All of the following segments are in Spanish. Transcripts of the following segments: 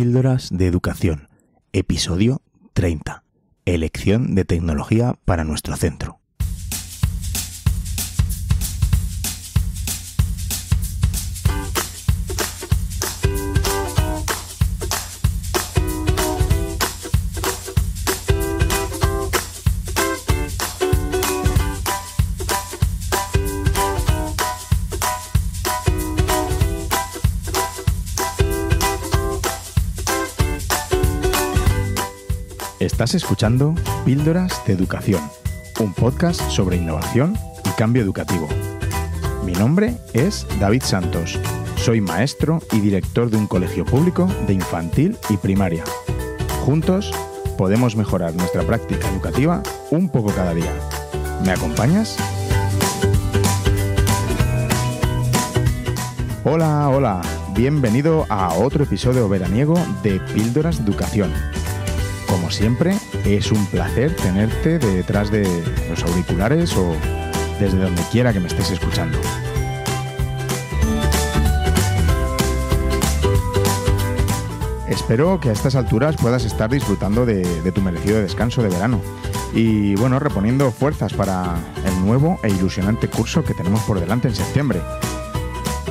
Píldoras de Educación, episodio 30. Elección de tecnología para nuestro centro. Estás escuchando Píldoras de Educación, un podcast sobre innovación y cambio educativo. Mi nombre es David Santos. Soy maestro y director de un colegio público de infantil y primaria. Juntos podemos mejorar nuestra práctica educativa un poco cada día. ¿Me acompañas? Hola, hola. Bienvenido a otro episodio veraniego de Píldoras de Educación como siempre, es un placer tenerte detrás de los auriculares o desde donde quiera que me estés escuchando. Espero que a estas alturas puedas estar disfrutando de, de, tu merecido descanso de verano y bueno, reponiendo fuerzas para el nuevo e ilusionante curso que tenemos por delante en septiembre.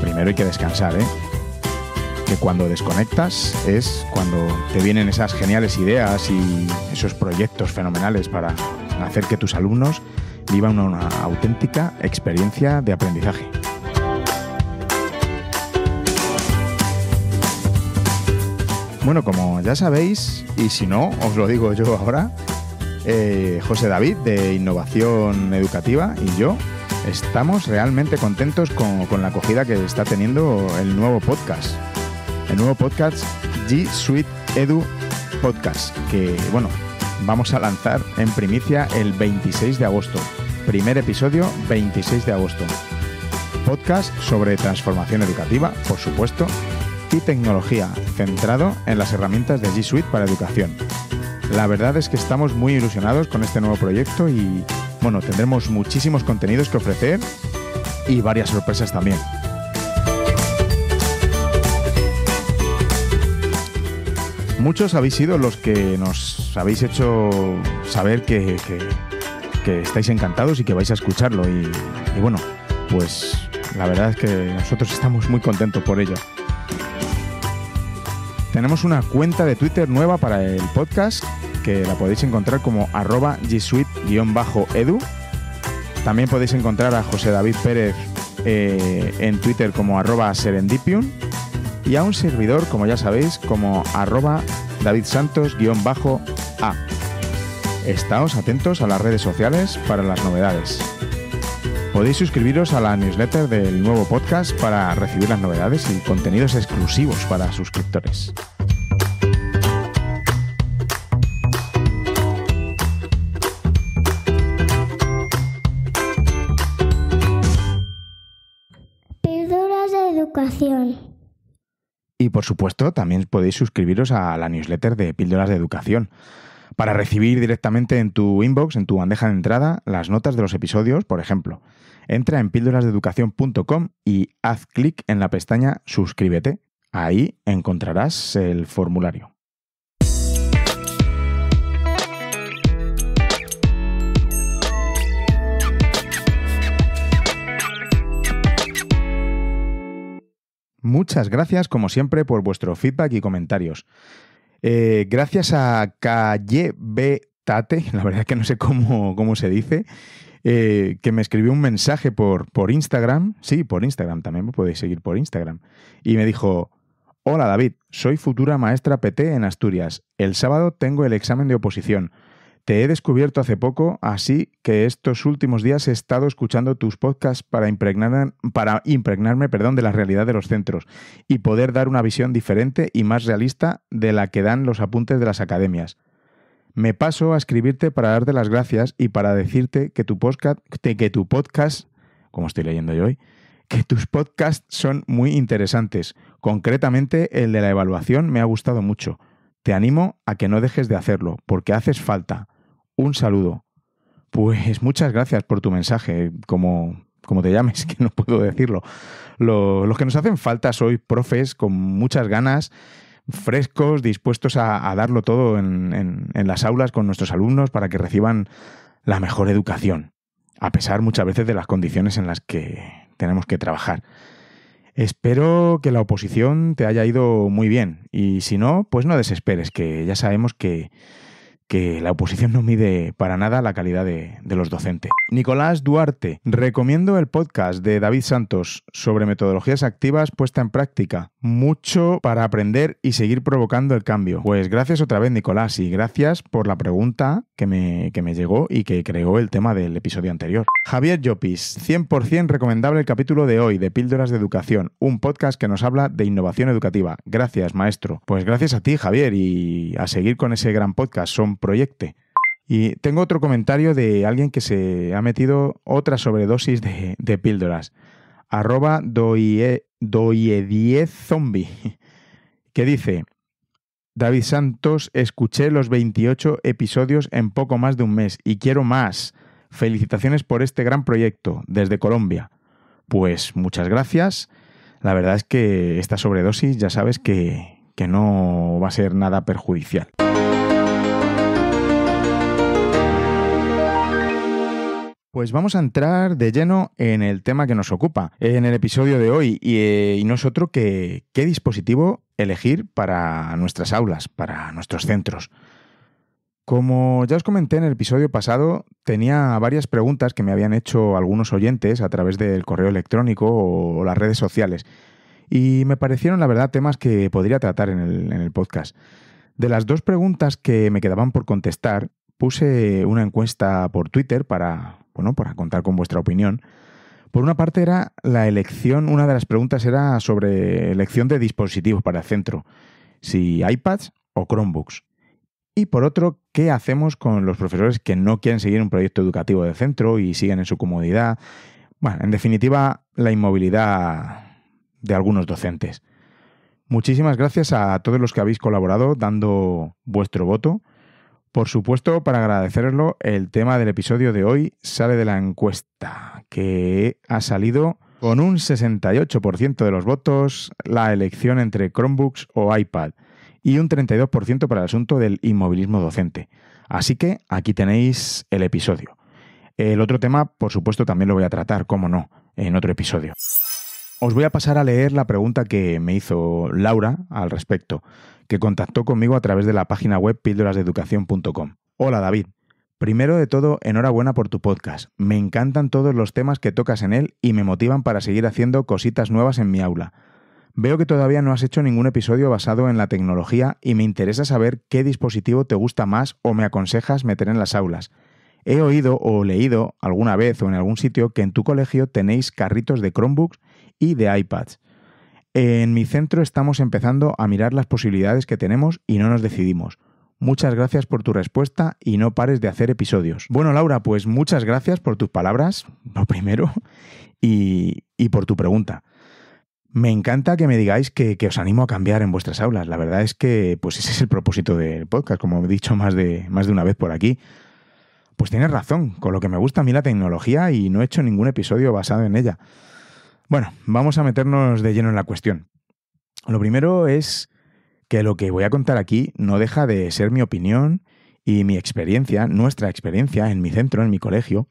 Primero hay que descansar, ¿eh? que cuando desconectas es cuando te vienen esas geniales ideas y esos proyectos fenomenales para hacer que tus alumnos vivan una, auténtica experiencia de aprendizaje. Bueno, como ya sabéis, y si no, os lo digo yo ahora, eh, José David de Innovación Educativa y yo estamos realmente contentos con, la acogida que está teniendo el nuevo podcast el nuevo podcast G Suite Edu Podcast, que bueno, vamos a lanzar en primicia el 26 de agosto. Primer episodio 26 de agosto. Podcast sobre transformación educativa, por supuesto, y tecnología, centrado en las herramientas de G Suite para educación. La verdad es que estamos muy ilusionados con este nuevo proyecto y, bueno, tendremos muchísimos contenidos que ofrecer y varias sorpresas también. Muchos habéis sido los que nos habéis hecho saber que, estáis encantados y que vais a escucharlo. Y, bueno, pues la verdad es que nosotros estamos muy contentos por ello. Tenemos una cuenta de Twitter nueva para el podcast que la podéis encontrar como arroba gsuite-edu. También podéis encontrar a José David Pérez eh, en Twitter como arroba serendipium y a un servidor, como ya sabéis, como arroba davidsantos-a. Estáos atentos a las redes sociales para las novedades. Podéis suscribiros a la newsletter del nuevo podcast para recibir las novedades y contenidos exclusivos para suscriptores. Y por supuesto, también podéis suscribiros a la newsletter de Píldoras de Educación para recibir directamente en tu inbox, en tu bandeja de entrada, las notas de los episodios, por ejemplo. Entra en píldorasdeeducación.com y haz clic en la pestaña Suscríbete. Ahí encontrarás el formulario. Muchas gracias, como siempre, por vuestro feedback y comentarios. Eh, gracias a Calle B. Tate, la verdad que no sé cómo, se dice, eh, que me escribió un mensaje por, por Instagram. Sí, por Instagram también, me podéis seguir por Instagram. Y me dijo, hola David, soy futura maestra PT en Asturias. El sábado tengo el examen de oposición. Te he descubierto hace poco, así que estos últimos días he estado escuchando tus podcasts para, impregnarme perdón, de la realidad de los centros y poder dar una visión diferente y más realista de la que dan los apuntes de las academias. Me paso a escribirte para darte las gracias y para decirte que tu podcast, que tu podcast, como estoy leyendo hoy, que tus podcasts son muy interesantes. Concretamente, el de la evaluación me ha gustado mucho. Te animo a que no dejes de hacerlo, porque haces falta un saludo. Pues muchas gracias por tu mensaje, como, como te llames, que no puedo decirlo. Lo, los que nos hacen falta soy profes con muchas ganas, frescos, dispuestos a, darlo todo en las aulas con nuestros alumnos para que reciban la mejor educación, a pesar muchas veces de las condiciones en las que tenemos que trabajar. Espero que la oposición te haya ido muy bien y si no, pues no desesperes, que ya sabemos que que la oposición no mide para nada la calidad de, los docentes. Nicolás Duarte, recomiendo el podcast de David Santos sobre metodologías activas puesta en práctica. Mucho para aprender y seguir provocando el cambio. Pues gracias otra vez Nicolás y gracias por la pregunta que me, que me llegó y que creó el tema del episodio anterior. Javier Llopis, 100% recomendable el capítulo de hoy de Píldoras de Educación, un podcast que nos habla de innovación educativa. Gracias maestro. Pues gracias a ti Javier y a seguir con ese gran podcast. Son proyecto Y tengo otro comentario de alguien que se ha metido otra sobredosis de, píldoras. Arroba doie, doie 10 zombie. Que dice, David Santos, escuché los 28 episodios en poco más de un mes y quiero más. Felicitaciones por este gran proyecto desde Colombia. Pues muchas gracias. La verdad es que esta sobredosis ya sabes que, que no va a ser nada perjudicial. Pues vamos a entrar de lleno en el tema que nos ocupa en el episodio de hoy y, eh, nosotros que qué dispositivo elegir para nuestras aulas, para nuestros centros. Como ya os comenté en el episodio pasado, tenía varias preguntas que me habían hecho algunos oyentes a través del correo electrónico o las redes sociales. Y me parecieron, la verdad, temas que podría tratar en el podcast. De las dos preguntas que me quedaban por contestar, puse una encuesta por Twitter para bueno, para contar con vuestra opinión. Por una parte era la elección, una de las preguntas era sobre elección de dispositivos para el centro, si iPads o Chromebooks. Y por otro, ¿qué hacemos con los profesores que no quieren seguir un proyecto educativo de centro y siguen en su comodidad? Bueno, en definitiva, la inmovilidad de algunos docentes. Muchísimas gracias a todos los que habéis colaborado dando vuestro voto. Por supuesto, para agradecerlo, el tema del episodio de hoy sale de la encuesta, que ha salido con un 68% de los votos la elección entre Chromebooks o iPad y un 32% para el asunto del inmovilismo docente. Así que aquí tenéis el episodio. El otro tema, por supuesto, también lo voy a tratar, cómo no, en otro episodio. Os voy a pasar a leer la pregunta que me hizo Laura al respecto que contactó conmigo a través de la página web píldorasdeeducación.com. Hola David. Primero de todo, enhorabuena por tu podcast. Me encantan todos los temas que tocas en él y me motivan para seguir haciendo cositas nuevas en mi aula. Veo que todavía no has hecho ningún episodio basado en la tecnología y me interesa saber qué dispositivo te gusta más o me aconsejas meter en las aulas. He oído o leído alguna vez o en algún sitio que en tu colegio tenéis carritos de Chromebooks y de iPads. En mi centro estamos empezando a mirar las posibilidades que tenemos y no nos decidimos. Muchas gracias por tu respuesta y no pares de hacer episodios. Bueno, Laura, pues muchas gracias por tus palabras, lo primero, y, por tu pregunta. Me encanta que me digáis que, que, os animo a cambiar en vuestras aulas. La verdad es que pues ese es el propósito del podcast, como he dicho más de, más de una vez por aquí. Pues tienes razón, con lo que me gusta a mí la tecnología y no he hecho ningún episodio basado en ella. Bueno, vamos a meternos de lleno en la cuestión. Lo primero es que lo que voy a contar aquí no deja de ser mi opinión y mi experiencia, nuestra experiencia en mi centro, en mi colegio,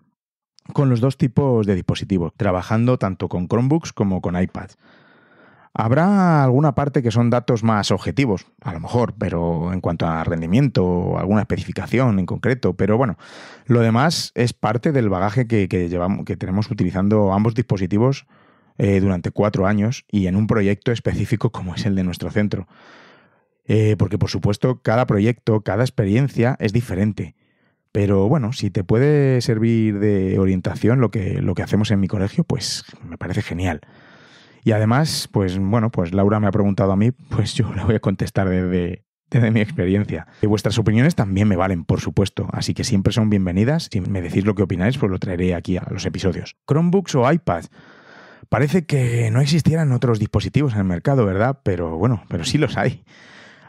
con los dos tipos de dispositivos, trabajando tanto con Chromebooks como con iPads. Habrá alguna parte que son datos más objetivos, a lo mejor, pero en cuanto a rendimiento o alguna especificación en concreto, pero bueno, lo demás es parte del bagaje que, llevamos, que tenemos utilizando ambos dispositivos eh, durante cuatro años y en un proyecto específico como es el de nuestro centro. Eh, porque por supuesto cada proyecto, cada experiencia es diferente. Pero bueno, si te puede servir de orientación lo que, lo que hacemos en mi colegio, pues me parece genial. Y además, pues bueno, pues Laura me ha preguntado a mí, pues yo la voy a contestar desde, desde mi experiencia. Y vuestras opiniones también me valen, por supuesto, así que siempre son bienvenidas. Si me decís lo que opináis, pues lo traeré aquí a los episodios. Chromebooks o iPads. Parece que no existieran otros dispositivos en el mercado, ¿verdad? Pero bueno, pero sí los hay.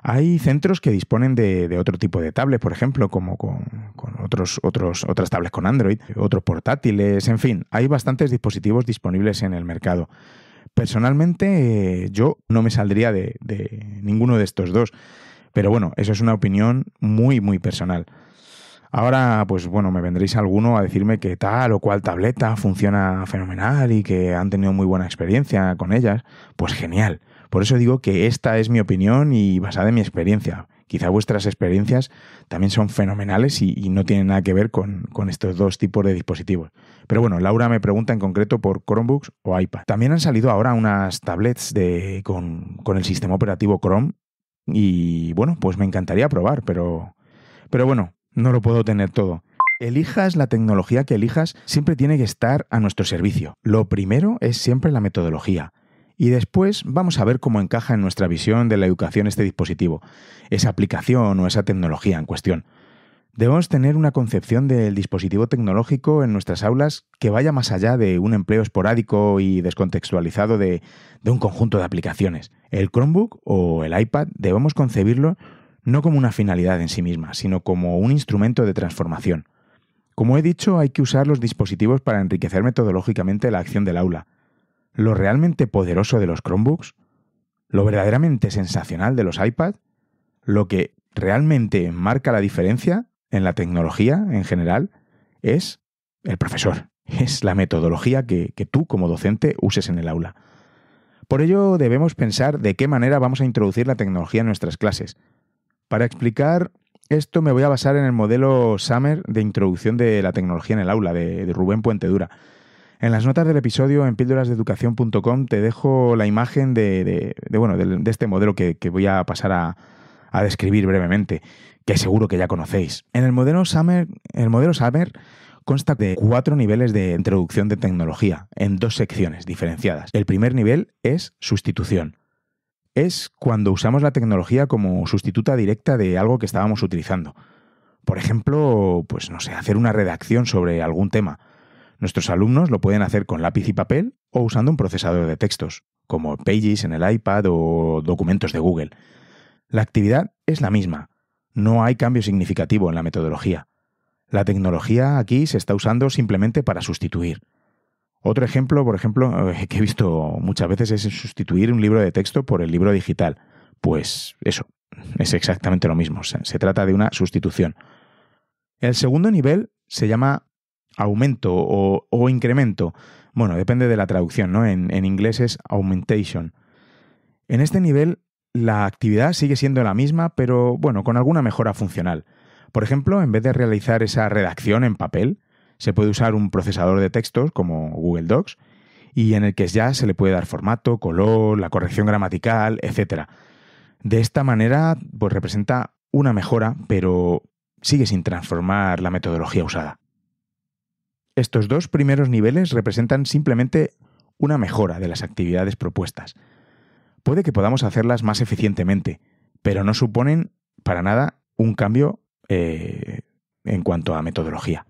Hay centros que disponen de, otro tipo de tablet, por ejemplo, como con, otros, otros, otras tablets con Android, otros portátiles, en fin, hay bastantes dispositivos disponibles en el mercado. Personalmente, yo no me saldría de ninguno de estos dos, pero bueno, eso es una opinión muy, muy personal. Ahora, pues bueno, me vendréis alguno a decirme que tal o cual tableta funciona fenomenal y que han tenido muy buena experiencia con ellas. Pues genial. Por eso digo que esta es mi opinión y basada en mi experiencia. Quizá vuestras experiencias también son fenomenales y, no tienen nada que ver con, estos dos tipos de dispositivos. Pero bueno, Laura me pregunta en concreto por Chromebooks o iPad. También han salido ahora unas tablets de, con, con el sistema operativo Chrome y bueno, pues me encantaría probar, pero, pero bueno, no lo puedo tener todo. Elijas la tecnología que elijas, siempre tiene que estar a nuestro servicio. Lo primero es siempre la metodología. Y después vamos a ver cómo encaja en nuestra visión de la educación este dispositivo, esa aplicación o esa tecnología en cuestión. Debemos tener una concepción del dispositivo tecnológico en nuestras aulas que vaya más allá de un empleo esporádico y descontextualizado de, de, un conjunto de aplicaciones. El Chromebook o el iPad debemos concebirlo no como una finalidad en sí misma, sino como un instrumento de transformación. Como he dicho, hay que usar los dispositivos para enriquecer metodológicamente la acción del aula. Lo realmente poderoso de los Chromebooks, lo verdaderamente sensacional de los iPad, lo que realmente marca la diferencia en la tecnología en general, es el profesor, es la metodología que, que tú como docente uses en el aula. Por ello debemos pensar de qué manera vamos a introducir la tecnología en nuestras clases, para explicar esto me voy a basar en el modelo Summer de introducción de la tecnología en el aula de, Rubén Puente Dura. En las notas del episodio en píldorasdeeducación.com te dejo la imagen de, este modelo que, voy a pasar a, describir brevemente, que seguro que ya conocéis. En el modelo Summer, el modelo Summer consta de cuatro niveles de introducción de tecnología en dos secciones diferenciadas. El primer nivel es sustitución es cuando usamos la tecnología como sustituta directa de algo que estábamos utilizando. Por ejemplo, pues no sé, hacer una redacción sobre algún tema. Nuestros alumnos lo pueden hacer con lápiz y papel o usando un procesador de textos, como Pages en el iPad o documentos de Google. La actividad es la misma. No hay cambio significativo en la metodología. La tecnología aquí se está usando simplemente para sustituir. Otro ejemplo, por ejemplo, eh, que he visto muchas veces es sustituir un libro de texto por el libro digital. Pues eso, es exactamente lo mismo. Se trata de una sustitución. El segundo nivel se llama aumento o, incremento. Bueno, depende de la traducción, ¿no? En, en inglés es augmentation. En este nivel, la actividad sigue siendo la misma, pero bueno, con alguna mejora funcional. Por ejemplo, en vez de realizar esa redacción en papel, se puede usar un procesador de textos como Google Docs y en el que ya se le puede dar formato, color, la corrección gramatical, etc. De esta manera, pues representa una mejora, pero sigue sin transformar la metodología usada. Estos dos primeros niveles representan simplemente una mejora de las actividades propuestas. Puede que podamos hacerlas más eficientemente, pero no suponen para nada un cambio eh, en cuanto a metodología.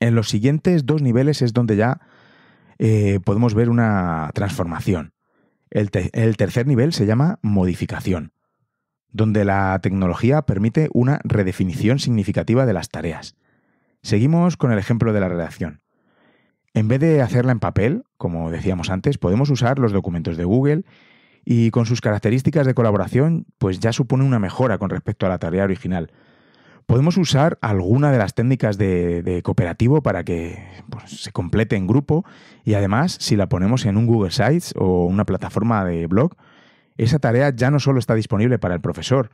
En los siguientes dos niveles es donde ya eh, podemos ver una transformación. El, el tercer nivel se llama modificación, donde la tecnología permite una redefinición significativa de las tareas. Seguimos con el ejemplo de la redacción. En vez de hacerla en papel, como decíamos antes, podemos usar los documentos de Google y con sus características de colaboración, pues ya supone una mejora con respecto a la tarea original, podemos usar alguna de las técnicas de, cooperativo para que pues, se complete en grupo y además si la ponemos en un Google Sites o una plataforma de blog, esa tarea ya no solo está disponible para el profesor,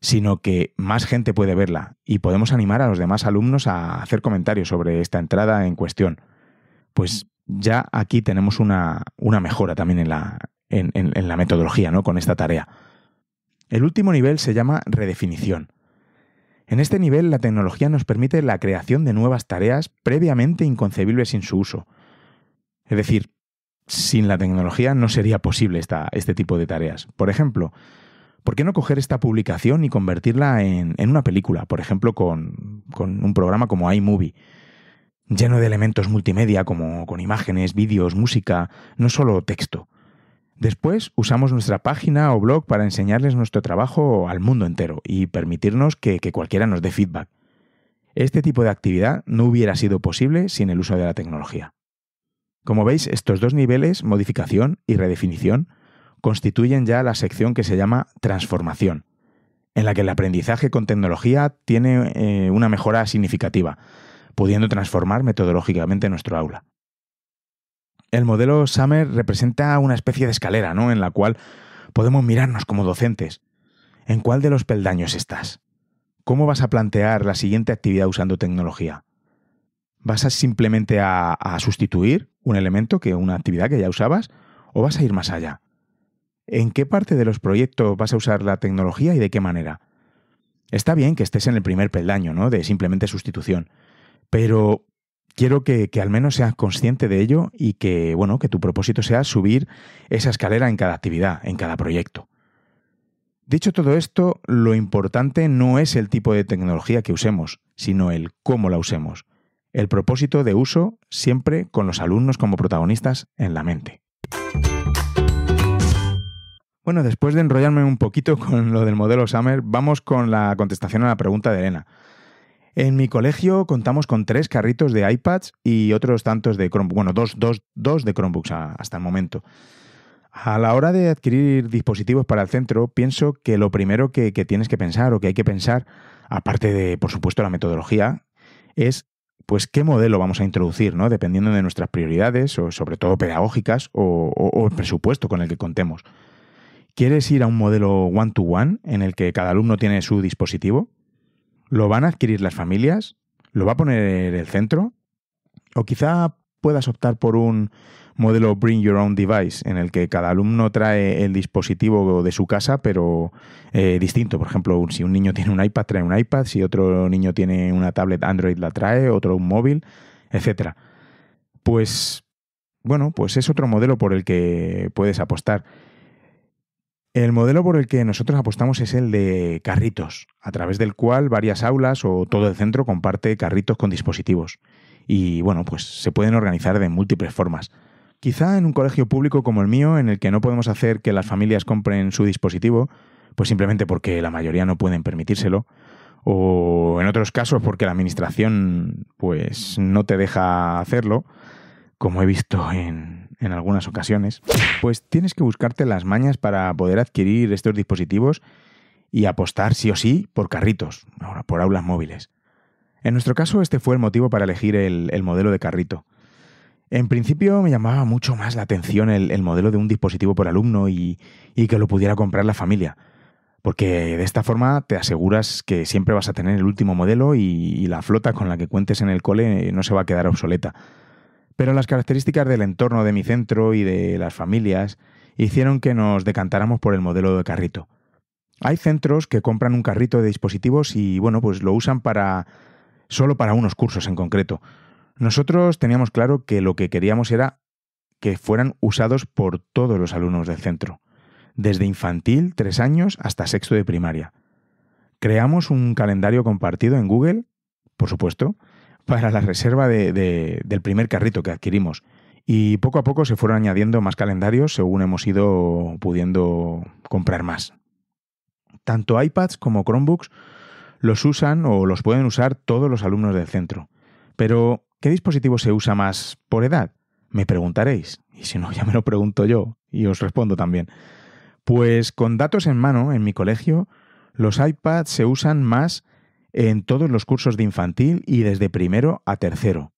sino que más gente puede verla y podemos animar a los demás alumnos a hacer comentarios sobre esta entrada en cuestión. Pues ya aquí tenemos una, mejora también en la, en la metodología, ¿no? Con esta tarea. El último nivel se llama redefinición. En este nivel, la tecnología nos permite la creación de nuevas tareas previamente inconcebibles sin su uso. Es decir, sin la tecnología no sería posible este tipo de tareas. Por ejemplo, ¿por qué no coger esta publicación y convertirla en, una película? Por ejemplo, con, con un programa como iMovie, lleno de elementos multimedia como con imágenes, vídeos, música, no solo texto. Después usamos nuestra página o blog para enseñarles nuestro trabajo al mundo entero y permitirnos que, cualquiera nos dé feedback. Este tipo de actividad no hubiera sido posible sin el uso de la tecnología. Como veis, estos dos niveles, modificación y redefinición, constituyen ya la sección que se llama transformación, en la que el aprendizaje con tecnología tiene eh, una mejora significativa, pudiendo transformar metodológicamente nuestro aula. El modelo Summer representa una especie de escalera, ¿no? En la cual podemos mirarnos como docentes. ¿En cuál de los peldaños estás? ¿Cómo vas a plantear la siguiente actividad usando tecnología? ¿Vas a simplemente a, a sustituir un elemento que una actividad que ya usabas o vas a ir más allá? ¿En qué parte de los proyectos vas a usar la tecnología y de qué manera? Está bien que estés en el primer peldaño, ¿no? De simplemente sustitución. Pero quiero que, al menos seas consciente de ello y que, bueno, que tu propósito sea subir esa escalera en cada actividad, en cada proyecto. Dicho todo esto, lo importante no es el tipo de tecnología que usemos, sino el cómo la usemos. El propósito de uso siempre con los alumnos como protagonistas en la mente. Bueno, después de enrollarme un poquito con lo del modelo Summer, vamos con la contestación a la pregunta de Elena. En mi colegio contamos con tres carritos de iPads y otros tantos de Chromebooks. Bueno, dos, de Chromebooks hasta el momento. A la hora de adquirir dispositivos para el centro, pienso que lo primero que, tienes que pensar o que hay que pensar, aparte de, por supuesto, la metodología, es pues qué modelo vamos a introducir, ¿no? Dependiendo de nuestras prioridades, o sobre todo pedagógicas, o, el presupuesto con el que contemos. ¿Quieres ir a un modelo one to -one en el que cada alumno tiene su dispositivo? ¿Lo van a adquirir las familias? ¿Lo va a poner el centro? O quizá puedas optar por un modelo Bring Your Own Device, en el que cada alumno trae el dispositivo de su casa, pero eh, distinto. Por ejemplo, si un niño tiene un iPad, trae un iPad, si otro niño tiene una tablet Android, la trae, otro un móvil, etc. Pues, bueno, pues es otro modelo por el que puedes apostar. El modelo por el que nosotros apostamos es el de carritos, a través del cual varias aulas o todo el centro comparte carritos con dispositivos. Y bueno, pues se pueden organizar de múltiples formas. Quizá en un colegio público como el mío, en el que no podemos hacer que las familias compren su dispositivo, pues simplemente porque la mayoría no pueden permitírselo, o en otros casos porque la administración pues no te deja hacerlo, como he visto en, en algunas ocasiones, pues tienes que buscarte las mañas para poder adquirir estos dispositivos y apostar sí o sí por carritos, ahora por aulas móviles. En nuestro caso, este fue el motivo para elegir el, modelo de carrito. En principio me llamaba mucho más la atención el, modelo de un dispositivo por alumno y, que lo pudiera comprar la familia, porque de esta forma te aseguras que siempre vas a tener el último modelo y, y la flota con la que cuentes en el cole no se va a quedar obsoleta. Pero las características del entorno de mi centro y de las familias hicieron que nos decantáramos por el modelo de carrito. Hay centros que compran un carrito de dispositivos y bueno, pues lo usan para solo para unos cursos en concreto. Nosotros teníamos claro que lo que queríamos era que fueran usados por todos los alumnos del centro, desde infantil, tres años, hasta sexto de primaria. Creamos un calendario compartido en Google, por supuesto, para la reserva del primer carrito que adquirimos. Y poco a poco se fueron añadiendo más calendarios según hemos ido pudiendo comprar más. Tanto iPads como Chromebooks los usan o los pueden usar todos los alumnos del centro. Pero, ¿qué dispositivo se usa más por edad? Me preguntaréis, y si no, ya me lo pregunto yo, y os respondo también. Pues con datos en mano, en mi colegio, los iPads se usan más en todos los cursos de infantil y desde primero a tercero.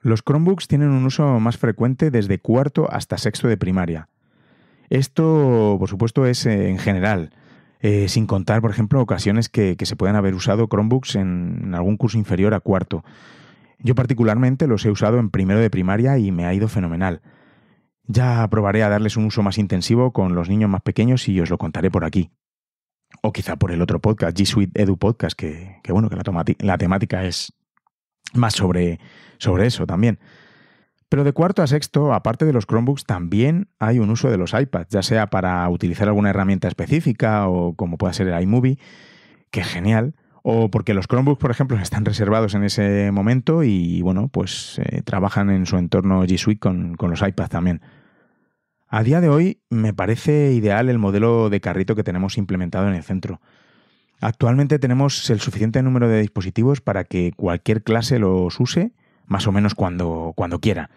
Los Chromebooks tienen un uso más frecuente desde cuarto hasta sexto de primaria. Esto, por supuesto, es eh, en general, eh, sin contar, por ejemplo, ocasiones que, se puedan haber usado Chromebooks en, en algún curso inferior a cuarto. Yo particularmente los he usado en primero de primaria y me ha ido fenomenal. Ya probaré a darles un uso más intensivo con los niños más pequeños y os lo contaré por aquí o quizá por el otro podcast, G Suite Edu Podcast, que, bueno, que la, temática es más sobre, sobre eso también. Pero de cuarto a sexto, aparte de los Chromebooks, también hay un uso de los iPads, ya sea para utilizar alguna herramienta específica o como pueda ser el iMovie, que es genial, o porque los Chromebooks, por ejemplo, están reservados en ese momento y bueno, pues eh, trabajan en su entorno G Suite con, con los iPads también. A día de hoy me parece ideal el modelo de carrito que tenemos implementado en el centro. Actualmente tenemos el suficiente número de dispositivos para que cualquier clase los use más o menos cuando, cuando quiera.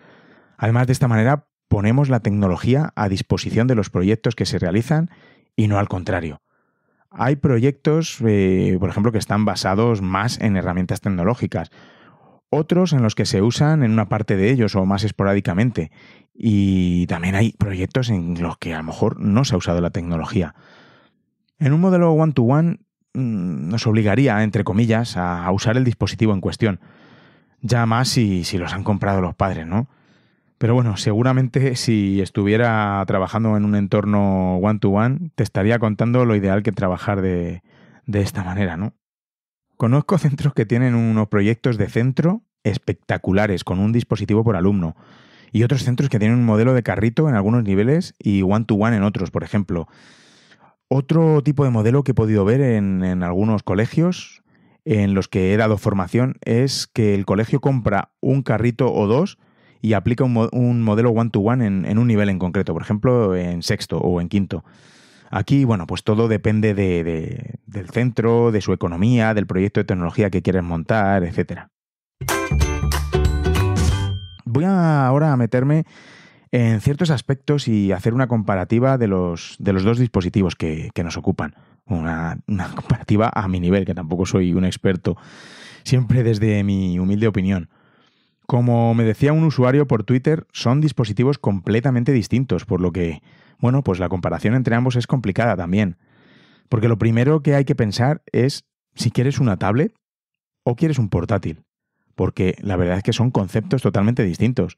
Además, de esta manera ponemos la tecnología a disposición de los proyectos que se realizan y no al contrario. Hay proyectos, eh, por ejemplo, que están basados más en herramientas tecnológicas, otros en los que se usan en una parte de ellos o más esporádicamente. Y también hay proyectos en los que a lo mejor no se ha usado la tecnología. En un modelo one-to-one mm, nos obligaría, entre comillas, a usar el dispositivo en cuestión. Ya más si, si los han comprado los padres, ¿no? Pero bueno, seguramente si estuviera trabajando en un entorno one-to-one, te estaría contando lo ideal que trabajar de esta manera, ¿no? Conozco centros que tienen unos proyectos de centro espectaculares, con un dispositivo por alumno. Y otros centros que tienen un modelo de carrito en algunos niveles y one-to-one en otros, por ejemplo. Otro tipo de modelo que he podido ver en, algunos colegios en los que he dado formación es que el colegio compra un carrito o dos y aplica un, modelo one-to-one en un nivel en concreto, por ejemplo, en sexto o en quinto. Aquí, bueno, pues todo depende del centro, de su economía, del proyecto de tecnología que quieres montar, etc. Voy ahora a meterme en ciertos aspectos y hacer una comparativa de los, de los dos dispositivos que, nos ocupan. una, comparativa a mi nivel, que tampoco soy un experto, siempre desde mi humilde opinión. Como me decía un usuario por Twitter, son dispositivos completamente distintos, por lo que, bueno, pues la comparación entre ambos es complicada también. Porque lo primero que hay que pensar es si quieres una tablet o quieres un portátil. Porque la verdad es que son conceptos totalmente distintos.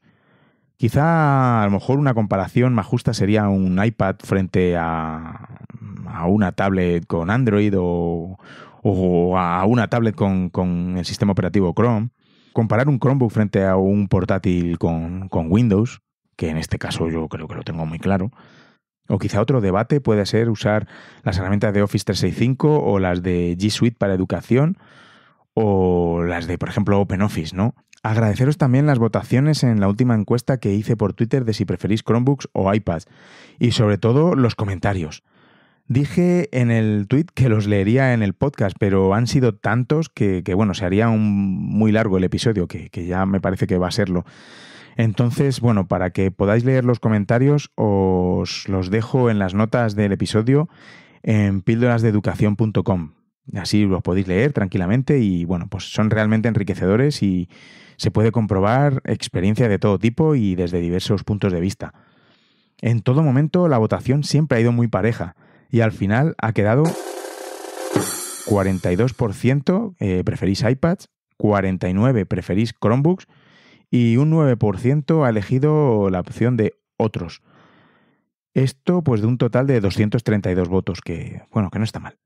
Quizá a lo mejor una comparación más justa sería un iPad frente a, una tablet con Android o, a una tablet con, el sistema operativo Chrome comparar un Chromebook frente a un portátil con, Windows, que en este caso yo creo que lo tengo muy claro, o quizá otro debate puede ser usar las herramientas de Office 365 o las de G Suite para educación o las de, por ejemplo, OpenOffice, ¿no? Agradeceros también las votaciones en la última encuesta que hice por Twitter de si preferís Chromebooks o iPads y sobre todo los comentarios. Dije en el tweet que los leería en el podcast, pero han sido tantos que, bueno, se haría un muy largo el episodio, que, ya me parece que va a serlo. Entonces, bueno, para que podáis leer los comentarios, os los dejo en las notas del episodio en píldorasdeeducación.com. Así los podéis leer tranquilamente y, bueno, pues son realmente enriquecedores y se puede comprobar experiencia de todo tipo y desde diversos puntos de vista. En todo momento, la votación siempre ha ido muy pareja. Y al final ha quedado 42% eh, preferís iPads, 49% preferís Chromebooks y un 9% ha elegido la opción de otros. Esto pues de un total de 232 votos, que bueno, que no está mal.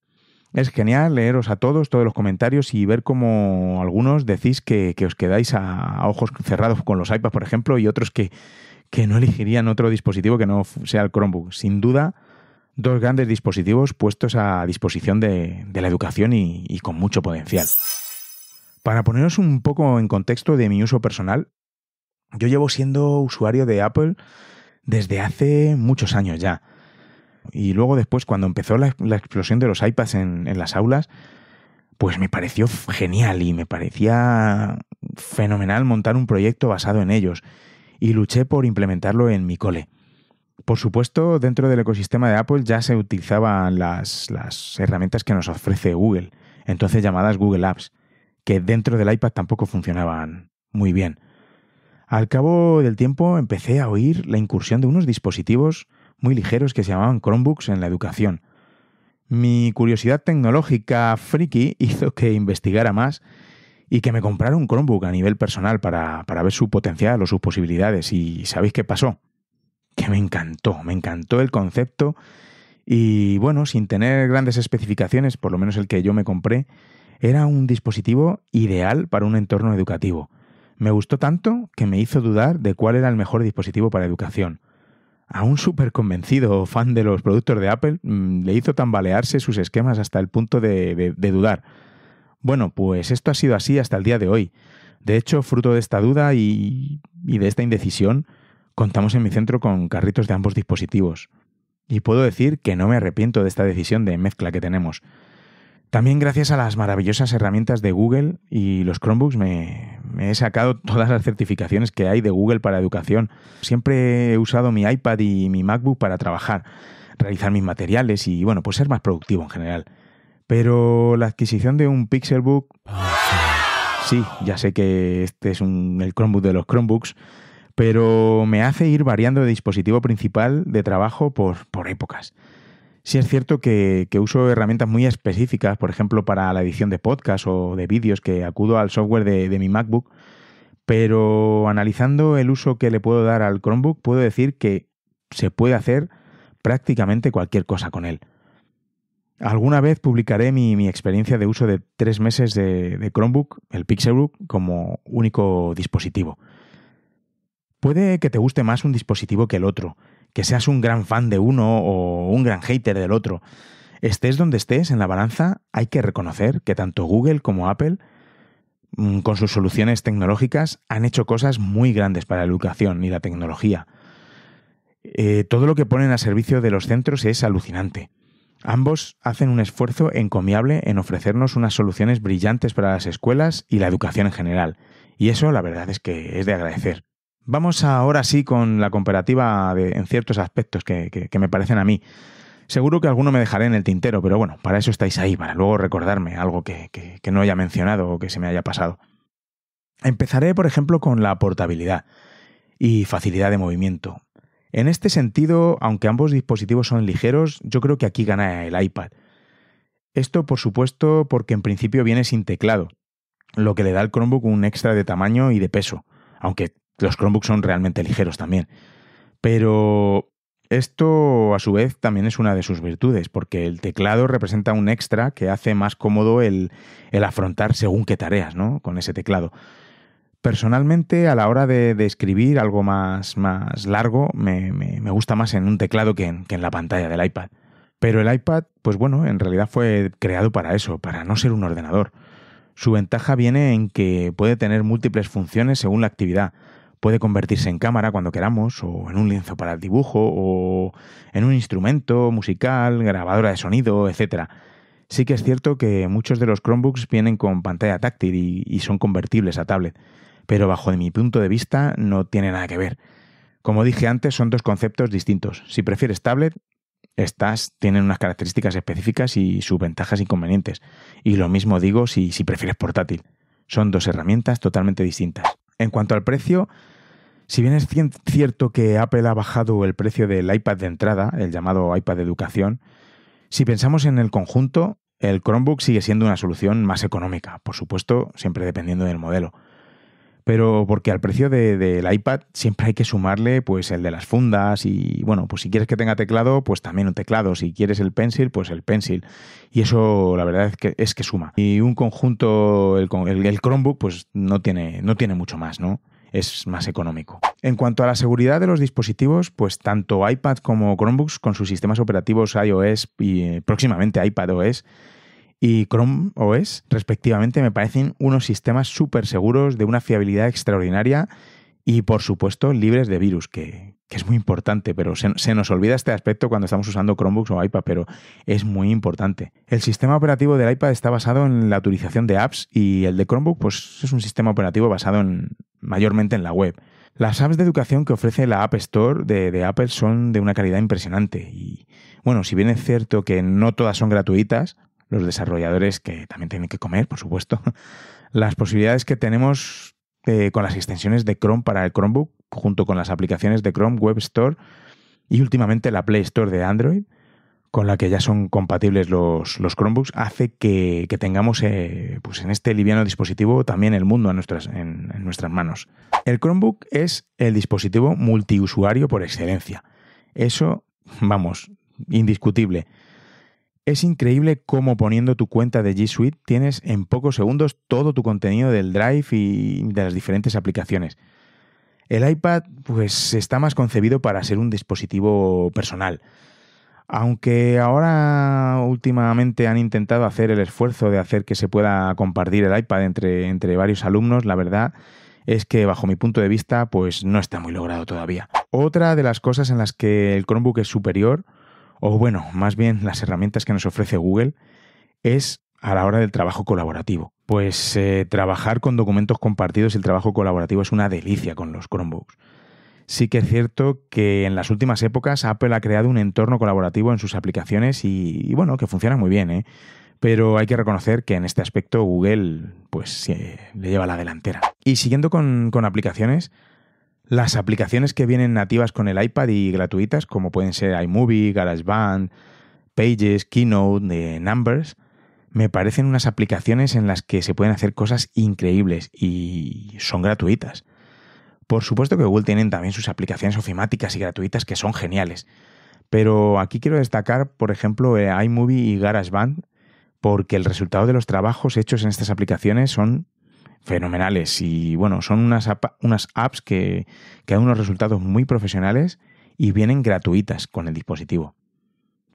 Es genial leeros a todos, todos los comentarios y ver cómo algunos decís que, os quedáis a, ojos cerrados con los iPads, por ejemplo, y otros que, que no elegirían otro dispositivo que no sea el Chromebook. Sin duda, dos grandes dispositivos puestos a disposición de, la educación y, con mucho potencial. Para poneros un poco en contexto de mi uso personal, yo llevo siendo usuario de Apple desde hace muchos años ya. Y luego después, cuando empezó la, explosión de los iPads en, las aulas, pues me pareció genial y me parecía fenomenal montar un proyecto basado en ellos. Y luché por implementarlo en mi cole. Por supuesto, dentro del ecosistema de Apple ya se utilizaban las, herramientas que nos ofrece Google, entonces llamadas Google Apps, que dentro del iPad tampoco funcionaban muy bien. Al cabo del tiempo empecé a oír la incursión de unos dispositivos muy ligeros que se llamaban Chromebooks en la educación. Mi curiosidad tecnológica friki hizo que investigara más y que me comprara un Chromebook a nivel personal para, para ver su potencial o sus posibilidades. ¿Y sabéis qué pasó? que me encantó, me encantó el concepto y bueno, sin tener grandes especificaciones, por lo menos el que yo me compré, era un dispositivo ideal para un entorno educativo. Me gustó tanto que me hizo dudar de cuál era el mejor dispositivo para educación. A un súper convencido fan de los productos de Apple mm, le hizo tambalearse sus esquemas hasta el punto de, dudar. Bueno, pues esto ha sido así hasta el día de hoy. De hecho, fruto de esta duda y de esta indecisión, Contamos en mi centro con carritos de ambos dispositivos, y puedo decir que no me arrepiento de esta decisión de mezcla que tenemos. También gracias a las maravillosas herramientas de Google y los Chromebooks me, he sacado todas las certificaciones que hay de Google para educación. Siempre he usado mi iPad y mi MacBook para trabajar, realizar mis materiales y bueno, pues ser más productivo en general. Pero la adquisición de un Pixelbook... Sí, ya sé que este es el Chromebook de los Chromebooks, pero me hace ir variando de dispositivo principal de trabajo por, por épocas. Sí es cierto que, uso herramientas muy específicas, por ejemplo, para la edición de podcast o de vídeos, que acudo al software de, mi MacBook, pero analizando el uso que le puedo dar al Chromebook, puedo decir que se puede hacer prácticamente cualquier cosa con él. Alguna vez publicaré mi, experiencia de uso de tres meses de, de Chromebook, el Pixelbook, como único dispositivo. Puede que te guste más un dispositivo que el otro, que seas un gran fan de uno o un gran hater del otro. Estés donde estés en la balanza, hay que reconocer que tanto Google como Apple, mm, con sus soluciones tecnológicas, han hecho cosas muy grandes para la educación y la tecnología. Eh, todo lo que ponen a servicio de los centros es alucinante. Ambos hacen un esfuerzo encomiable en ofrecernos unas soluciones brillantes para las escuelas y la educación en general, y eso la verdad es que es de agradecer. Vamos ahora sí con la comparativa en ciertos aspectos que, me parecen a mí. Seguro que alguno me dejaré en el tintero, pero bueno, para eso estáis ahí, para luego recordarme algo que, que, no haya mencionado o que se me haya pasado. Empezaré, por ejemplo, con la portabilidad y facilidad de movimiento. En este sentido, aunque ambos dispositivos son ligeros, yo creo que aquí gana el iPad. Esto, por supuesto, porque en principio viene sin teclado, lo que le da al Chromebook un extra de tamaño y de peso, aunque los Chromebooks son realmente ligeros también. Pero esto, a su vez, también es una de sus virtudes, porque el teclado representa un extra que hace más cómodo el, afrontar según qué tareas, ¿no? Con ese teclado. Personalmente, a la hora de, escribir algo más, más largo, me, gusta más en un teclado que en, que en la pantalla del iPad. Pero el iPad, pues bueno, en realidad fue creado para eso, para no ser un ordenador. Su ventaja viene en que puede tener múltiples funciones según la actividad, puede convertirse en cámara cuando queramos, o en un lienzo para el dibujo, o en un instrumento musical, grabadora de sonido, etc. Sí que es cierto que muchos de los Chromebooks vienen con pantalla táctil y, son convertibles a tablet, pero bajo mi punto de vista no tiene nada que ver. Como dije antes, son dos conceptos distintos. Si prefieres tablet, estas tienen unas características específicas y sus ventajas y inconvenientes. Y lo mismo digo si prefieres portátil. Son dos herramientas totalmente distintas. En cuanto al precio, si bien es cierto que Apple ha bajado el precio del iPad de entrada, el llamado iPad de educación, si pensamos en el conjunto, el Chromebook sigue siendo una solución más económica, por supuesto, siempre dependiendo del modelo pero porque al precio del de, iPad siempre hay que sumarle pues el de las fundas y bueno, pues si quieres que tenga teclado, pues también un teclado, si quieres el pencil, pues el pencil. Y eso la verdad es que, es que suma. Y un conjunto, el, Chromebook, pues no tiene, no tiene mucho más, ¿no? es más económico. En cuanto a la seguridad de los dispositivos, pues tanto iPad como Chromebooks con sus sistemas operativos iOS y eh, próximamente iPadOS y Chrome OS, respectivamente, me parecen unos sistemas súper seguros, de una fiabilidad extraordinaria y, por supuesto, libres de virus, que, es muy importante, pero se, nos olvida este aspecto cuando estamos usando Chromebooks o iPad, pero es muy importante. El sistema operativo del iPad está basado en la utilización de apps y el de Chromebook pues, es un sistema operativo basado en, mayormente en la web. Las apps de educación que ofrece la App Store de, Apple son de una calidad impresionante y bueno, si bien es cierto que no todas son gratuitas, los desarrolladores que también tienen que comer, por supuesto, las posibilidades que tenemos eh, con las extensiones de Chrome para el Chromebook, junto con las aplicaciones de Chrome Web Store y últimamente la Play Store de Android, con la que ya son compatibles los, los Chromebooks, hace que, tengamos eh, pues en este liviano dispositivo también el mundo a nuestras, en nuestras manos. El Chromebook es el dispositivo multiusuario por excelencia. Eso, vamos, indiscutible. Es increíble cómo poniendo tu cuenta de G Suite tienes en pocos segundos todo tu contenido del Drive y de las diferentes aplicaciones. El iPad pues está más concebido para ser un dispositivo personal. Aunque ahora últimamente han intentado hacer el esfuerzo de hacer que se pueda compartir el iPad entre, entre varios alumnos, la verdad es que bajo mi punto de vista pues no está muy logrado todavía. Otra de las cosas en las que el Chromebook es superior o bueno, más bien las herramientas que nos ofrece Google, es a la hora del trabajo colaborativo. Pues eh, trabajar con documentos compartidos y el trabajo colaborativo es una delicia con los Chromebooks. Sí que es cierto que en las últimas épocas Apple ha creado un entorno colaborativo en sus aplicaciones y, bueno, que funciona muy bien, ¿eh? pero hay que reconocer que en este aspecto Google pues le lleva la delantera. Y siguiendo con, con aplicaciones, las aplicaciones que vienen nativas con el iPad y gratuitas, como pueden ser iMovie, GarageBand, Pages, Keynote, Numbers, me parecen unas aplicaciones en las que se pueden hacer cosas increíbles y son gratuitas. Por supuesto que Google tienen también sus aplicaciones ofimáticas y gratuitas que son geniales, pero aquí quiero destacar, por ejemplo, eh, iMovie y GarageBand, porque el resultado de los trabajos hechos en estas aplicaciones son fenomenales y bueno, son unas, apps que, que dan unos resultados muy profesionales y vienen gratuitas con el dispositivo.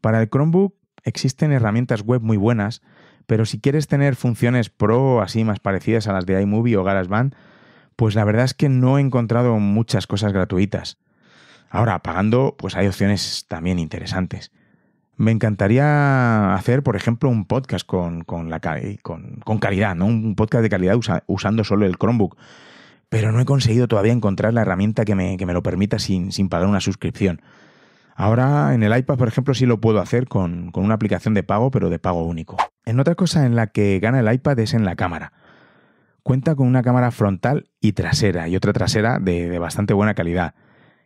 Para el Chromebook existen herramientas web muy buenas, pero si quieres tener funciones pro así más parecidas a las de iMovie o GarageBand, pues la verdad es que no he encontrado muchas cosas gratuitas. Ahora, pagando, pues hay opciones también interesantes. Me encantaría hacer, por ejemplo, un podcast con, calidad, ¿no? Un podcast de calidad usando solo el Chromebook. Pero no he conseguido todavía encontrar la herramienta que me, lo permita sin, pagar una suscripción. Ahora en el iPad, por ejemplo, sí lo puedo hacer con, una aplicación de pago, pero de pago único. En otra cosa en la que gana el iPad es en la cámara. Cuenta con una cámara frontal y trasera, y otra trasera de bastante buena calidad.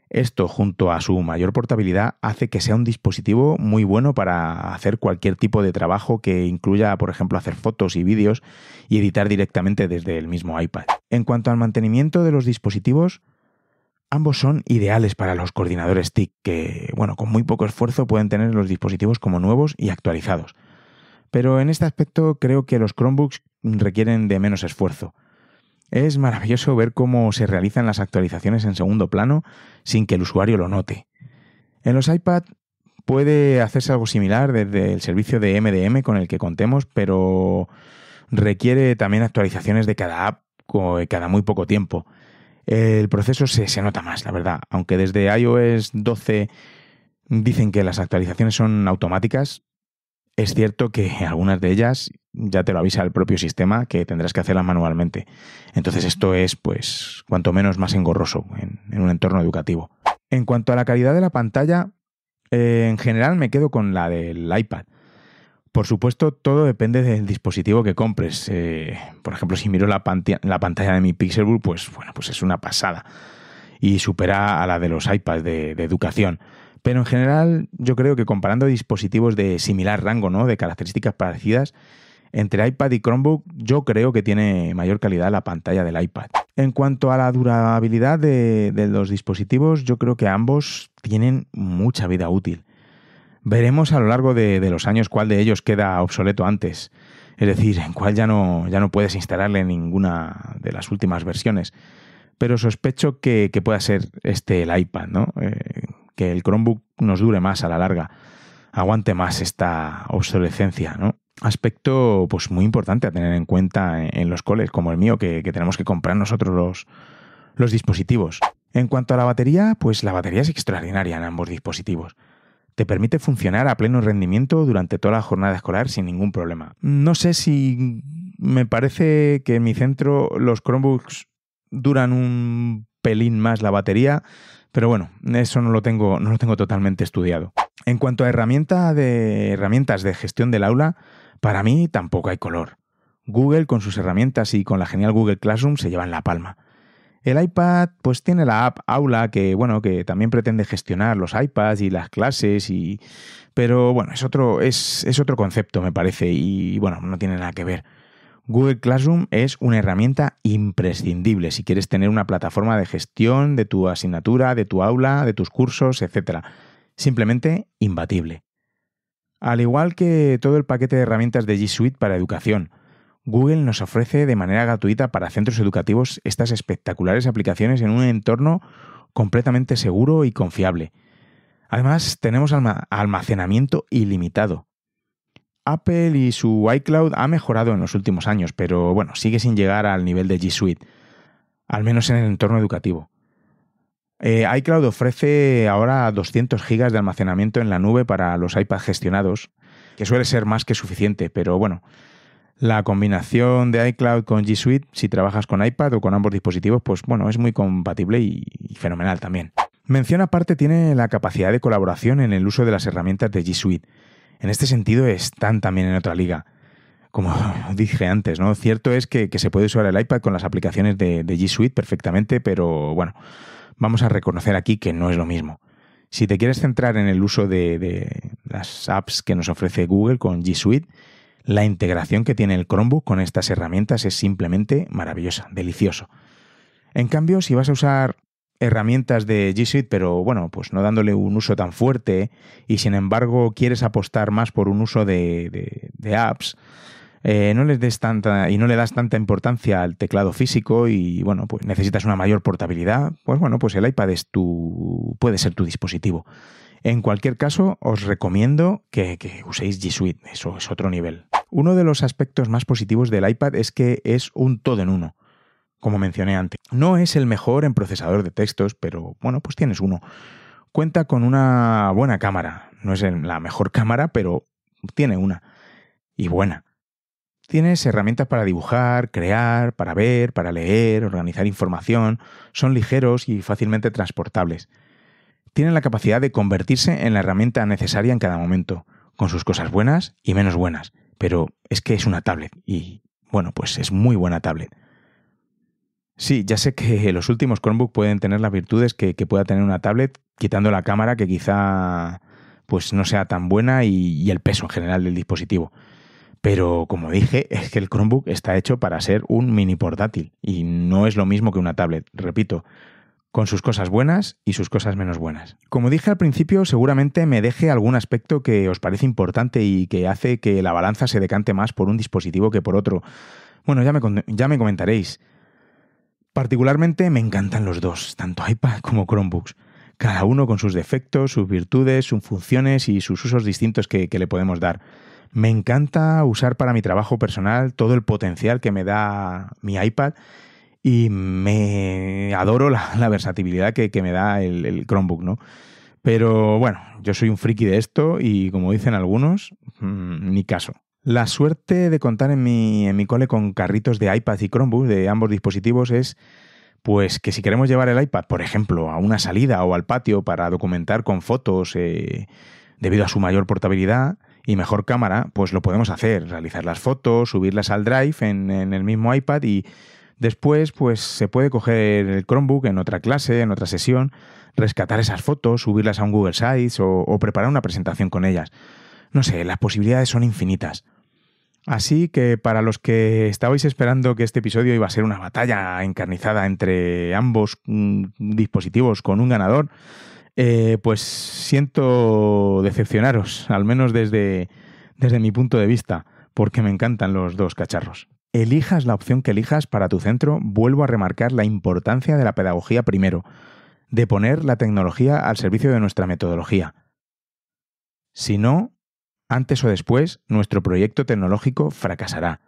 Esto, junto a su mayor portabilidad, hace que sea un dispositivo muy bueno para hacer cualquier tipo de trabajo que incluya, por ejemplo, hacer fotos y vídeos y editar directamente desde el mismo iPad. En cuanto al mantenimiento de los dispositivos, ambos son ideales para los coordinadores TIC, que, bueno, con muy poco esfuerzo pueden tener los dispositivos como nuevos y actualizados. Pero en este aspecto creo que los Chromebooks requieren de menos esfuerzo. Es maravilloso ver cómo se realizan las actualizaciones en segundo plano sin que el usuario lo note. En los iPad puede hacerse algo similar desde el servicio de MDM con el que contemos, pero requiere también actualizaciones de cada app cada muy poco tiempo. El proceso se, se nota más, la verdad. Aunque desde iOS 12 dicen que las actualizaciones son automáticas, es cierto que algunas de ellas ya te lo avisa el propio sistema que tendrás que hacerlas manualmente. Entonces esto es, pues, cuanto menos más engorroso en, un entorno educativo. En cuanto a la calidad de la pantalla, eh, en general me quedo con la del iPad. Por supuesto, todo depende del dispositivo que compres. Eh, por ejemplo, si miro la, pantalla de mi Pixelbook, pues bueno, pues es una pasada. Y supera a la de los iPads de educación. Pero en general, yo creo que comparando dispositivos de similar rango, ¿no? De características parecidas, entre iPad y Chromebook, yo creo que tiene mayor calidad la pantalla del iPad. En cuanto a la durabilidad de, los dispositivos, yo creo que ambos tienen mucha vida útil. Veremos a lo largo de, los años cuál de ellos queda obsoleto antes. Es decir, en cuál ya no, ya no puedes instalarle ninguna de las últimas versiones. Pero sospecho que, pueda ser este el iPad, ¿no? Eh, que el Chromebook nos dure más a la larga, aguante más esta obsolescencia, ¿no? Aspecto pues muy importante a tener en cuenta en, los coles, como el mío, que, tenemos que comprar nosotros los, los dispositivos. En cuanto a la batería, pues la batería es extraordinaria en ambos dispositivos. Te permite funcionar a pleno rendimiento durante toda la jornada escolar sin ningún problema. No sé si me parece que en mi centro los Chromebooks duran un pelín más la batería, pero bueno, eso no lo tengo, no lo tengo totalmente estudiado. En cuanto a de, herramientas de gestión del aula, para mí tampoco hay color. Google con sus herramientas y con la genial Google Classroom se lleva en la palma. El iPad pues tiene la app Aula que bueno, que también pretende gestionar los iPads y las clases y pero bueno, es otro es, es otro concepto, me parece, y bueno, no tiene nada que ver. Google Classroom es una herramienta imprescindible si quieres tener una plataforma de gestión de tu asignatura, de tu aula, de tus cursos, etc. Simplemente imbatible. Al igual que todo el paquete de herramientas de G Suite para educación, Google nos ofrece de manera gratuita para centros educativos estas espectaculares aplicaciones en un entorno completamente seguro y confiable. Además, tenemos almacenamiento ilimitado. Apple y su iCloud ha mejorado en los últimos años, pero bueno, sigue sin llegar al nivel de G Suite, al menos en el entorno educativo. Eh, iCloud ofrece ahora 200 GB de almacenamiento en la nube para los iPads gestionados, que suele ser más que suficiente, pero bueno, la combinación de iCloud con G Suite, si trabajas con iPad o con ambos dispositivos, pues bueno, es muy compatible y, y fenomenal también. Mención aparte tiene la capacidad de colaboración en el uso de las herramientas de G Suite. En este sentido están también en otra liga. Como dije antes, ¿no? Cierto es que, se puede usar el iPad con las aplicaciones de, G Suite perfectamente, pero bueno, vamos a reconocer aquí que no es lo mismo. Si te quieres centrar en el uso de, de, las apps que nos ofrece Google con G Suite, la integración que tiene el Chromebook con estas herramientas es simplemente maravillosa, delicioso. En cambio, si vas a usar herramientas de G Suite, pero bueno, pues no dándole un uso tan fuerte y sin embargo quieres apostar más por un uso de, apps, eh, no les des tanta y no le das tanta importancia al teclado físico y bueno, pues necesitas una mayor portabilidad, pues bueno, pues el iPad es tu, puede ser tu dispositivo. En cualquier caso, os recomiendo que uséis G Suite, eso es otro nivel. Uno de los aspectos más positivos del iPad es que es un todo en uno como mencioné antes. No es el mejor en procesador de textos, pero bueno, pues tienes uno. Cuenta con una buena cámara. No es la mejor cámara, pero tiene una. Y buena. Tienes herramientas para dibujar, crear, para ver, para leer, organizar información. Son ligeros y fácilmente transportables. Tienen la capacidad de convertirse en la herramienta necesaria en cada momento, con sus cosas buenas y menos buenas. Pero es que es una tablet y, bueno, pues es muy buena tablet. Sí, ya sé que los últimos Chromebook pueden tener las virtudes que, pueda tener una tablet, quitando la cámara que quizá pues no sea tan buena y, el peso en general del dispositivo. Pero como dije, es que el Chromebook está hecho para ser un mini portátil y no es lo mismo que una tablet, repito, con sus cosas buenas y sus cosas menos buenas. Como dije al principio, seguramente me deje algún aspecto que os parece importante y que hace que la balanza se decante más por un dispositivo que por otro. Bueno, ya ya me comentaréis. Particularmente me encantan los dos, tanto iPad como Chromebooks, cada uno con sus defectos, sus virtudes, sus funciones y sus usos distintos que, le podemos dar. Me encanta usar para mi trabajo personal todo el potencial que me da mi iPad y me adoro la, versatilidad que, me da el, Chromebook, ¿no? Pero bueno, yo soy un friki de esto y como dicen algunos, mm, ni caso. La suerte de contar en mi, cole con carritos de iPad y Chromebook de ambos dispositivos es pues que si queremos llevar el iPad, por ejemplo, a una salida o al patio para documentar con fotos eh, debido a su mayor portabilidad y mejor cámara, pues lo podemos hacer, realizar las fotos, subirlas al Drive en, el mismo iPad y después pues se puede coger el Chromebook en otra clase, en otra sesión, rescatar esas fotos, subirlas a un Google Sites o preparar una presentación con ellas. No sé, las posibilidades son infinitas. Así que para los que estabais esperando que este episodio iba a ser una batalla encarnizada entre ambos mm, dispositivos con un ganador, eh, pues siento decepcionaros, al menos desde, desde mi punto de vista, porque me encantan los dos cacharros. Elijas la opción que elijas para tu centro, vuelvo a remarcar la importancia de la pedagogía primero, de poner la tecnología al servicio de nuestra metodología. Si no, antes o después, nuestro proyecto tecnológico fracasará.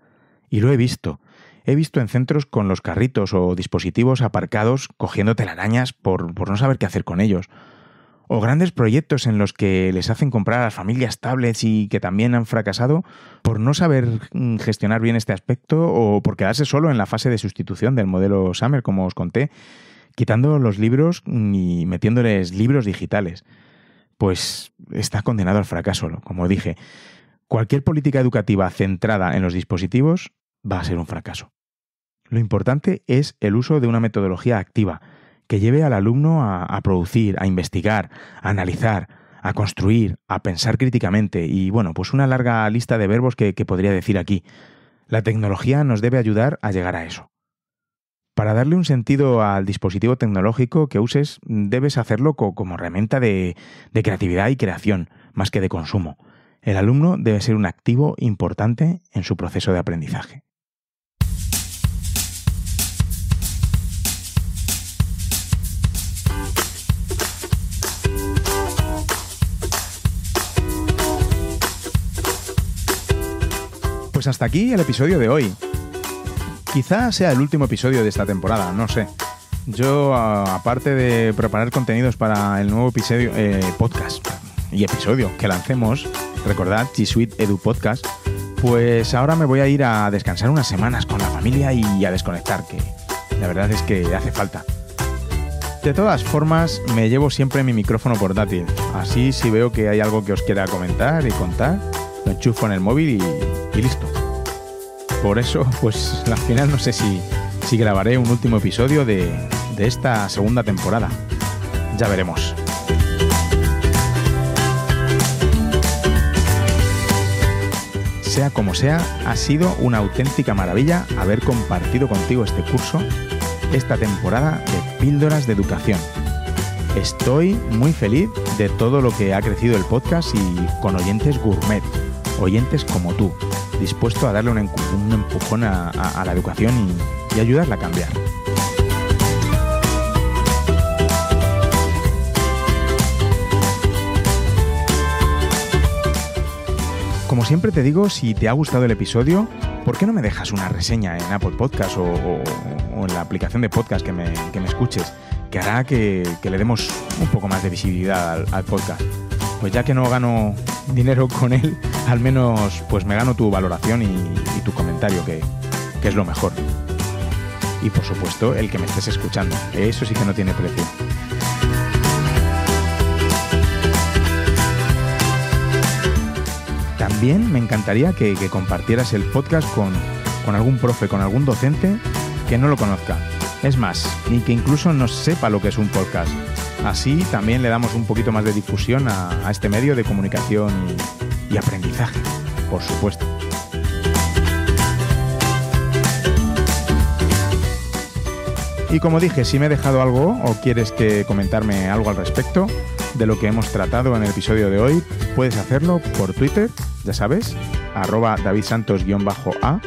Y lo he visto. He visto en centros con los carritos o dispositivos aparcados cogiendo telarañas por, por no saber qué hacer con ellos. O grandes proyectos en los que les hacen comprar a las familias tablets y que también han fracasado por no saber mm, gestionar bien este aspecto o por quedarse solo en la fase de sustitución del modelo Summer, como os conté, quitando los libros mm, y metiéndoles libros digitales pues está condenado al fracaso, como dije. Cualquier política educativa centrada en los dispositivos va a ser un fracaso. Lo importante es el uso de una metodología activa, que lleve al alumno a, producir, a investigar, a analizar, a construir, a pensar críticamente y bueno, pues una larga lista de verbos que podría decir aquí. La tecnología nos debe ayudar a llegar a eso. Para darle un sentido al dispositivo tecnológico que uses, debes hacerlo como herramienta de, de creatividad y creación, más que de consumo. El alumno debe ser un activo importante en su proceso de aprendizaje. Pues hasta aquí el episodio de hoy. Quizá sea el último episodio de esta temporada, no sé. Yo, aparte de preparar contenidos para el nuevo episodio, eh, podcast y episodio que lancemos, recordad, G Suite Edu Podcast, pues ahora me voy a ir a descansar unas semanas con la familia y a desconectar, que la verdad es que hace falta. De todas formas, me llevo siempre mi micrófono portátil, así si veo que hay algo que os quiera comentar y contar, lo enchufo en el móvil y por eso, pues al final no sé si, grabaré un último episodio de, de esta segunda temporada. Ya veremos. Sea como sea, ha sido una auténtica maravilla haber compartido contigo este curso, esta temporada de Píldoras de Educación. Estoy muy feliz de todo lo que ha crecido el podcast y con oyentes gourmet, oyentes como tú dispuesto a darle un, empujón a, la educación y, ayudarla a cambiar. Como siempre te digo, si te ha gustado el episodio, ¿por qué no me dejas una reseña en Apple Podcast o, en la aplicación de podcast que me, escuches? Que hará que, le demos un poco más de visibilidad al podcast. Pues ya que no gano dinero con él, al menos pues me gano tu valoración y, tu comentario, que, es lo mejor. Y por supuesto, el que me estés escuchando. Eso sí que no tiene precio. También me encantaría que, compartieras el podcast con, con algún profe, con algún docente que no lo conozca. Es más, ni que incluso no sepa lo que es un podcast. Así también le damos un poquito más de difusión a, este medio de comunicación y, aprendizaje, por supuesto. Y como dije, si me he dejado algo o quieres que comentarme algo al respecto de lo que hemos tratado en el episodio de hoy, puedes hacerlo por Twitter, ya sabes, arroba davidsantos-a,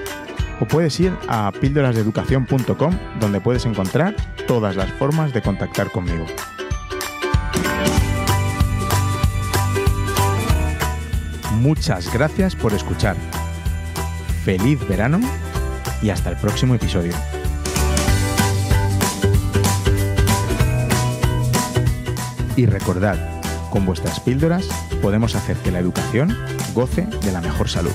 o puedes ir a píldorasdeeducación.com donde puedes encontrar todas las formas de contactar conmigo. muchas gracias por escuchar. Feliz verano y hasta el próximo episodio. Y recordad, con vuestras píldoras podemos hacer que la educación goce de la mejor salud.